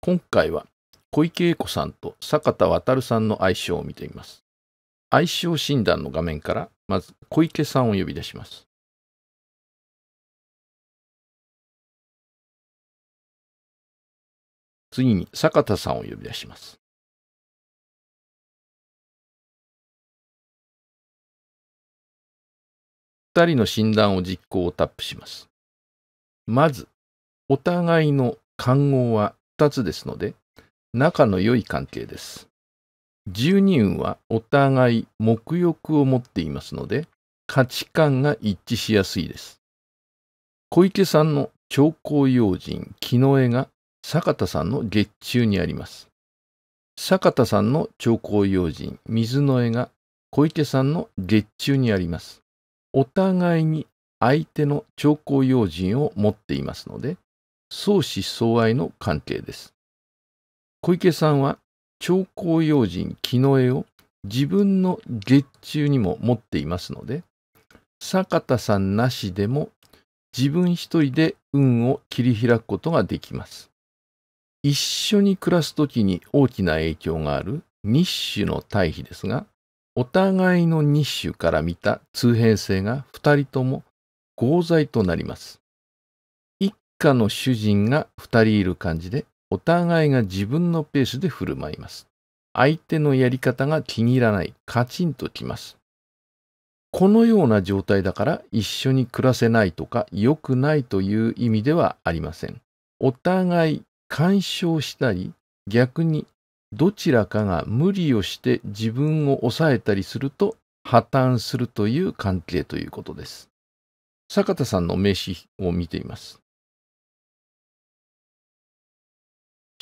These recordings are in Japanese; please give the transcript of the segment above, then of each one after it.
今回は小池栄子さんと坂田渉さんの相性を見てみます。相性診断の画面からまず小池さんを呼び出します。次に坂田さんを呼び出します。2人の診断を実行をタップします。まず、お互いの看護は2つですので、仲の良い関係です。十二運はお互い目欲を持っていますので、価値観が一致しやすいです。小池さんの長考要人、木の絵が坂田さんの月中にあります。坂田さんの長考要人、水の絵が小池さんの月中にあります。お互いに相手の長考要人を持っていますので、相思相愛の関係です。小池さんは長考用心木の絵を自分の月中にも持っていますので、坂田さんなしでも自分一人で運を切り開くことができます。一緒に暮らす時に大きな影響がある日種の対比ですが、お互いの日種から見た通変性が二人とも合罪となります。家の主人が2人いる感じで、お互いが自分のペースで振る舞います。相手のやり方が気に入らない、カチンときます。このような状態だから一緒に暮らせないとか良くないという意味ではありません。お互い干渉したり、逆にどちらかが無理をして自分を抑えたりすると破綻するという関係ということです。坂田さんの名刺を見ています。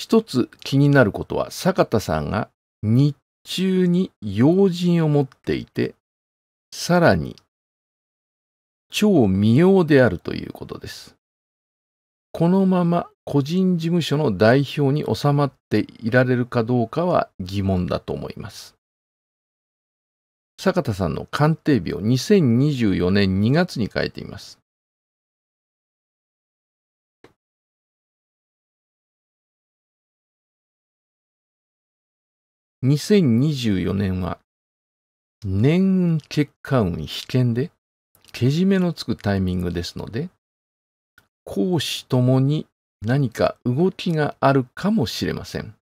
一つ気になることは、坂田さんが日中に要人を持っていて、さらに、超未用であるということです。このまま個人事務所の代表に収まっていられるかどうかは疑問だと思います。坂田さんの鑑定日を2024年2月に変えています。2024年は、年運結果運危険で、けじめのつくタイミングですので、講師ともに何か動きがあるかもしれません。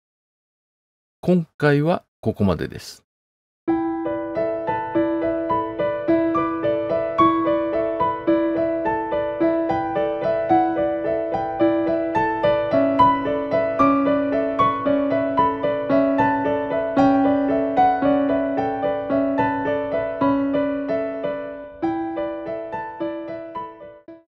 今回はここまでです。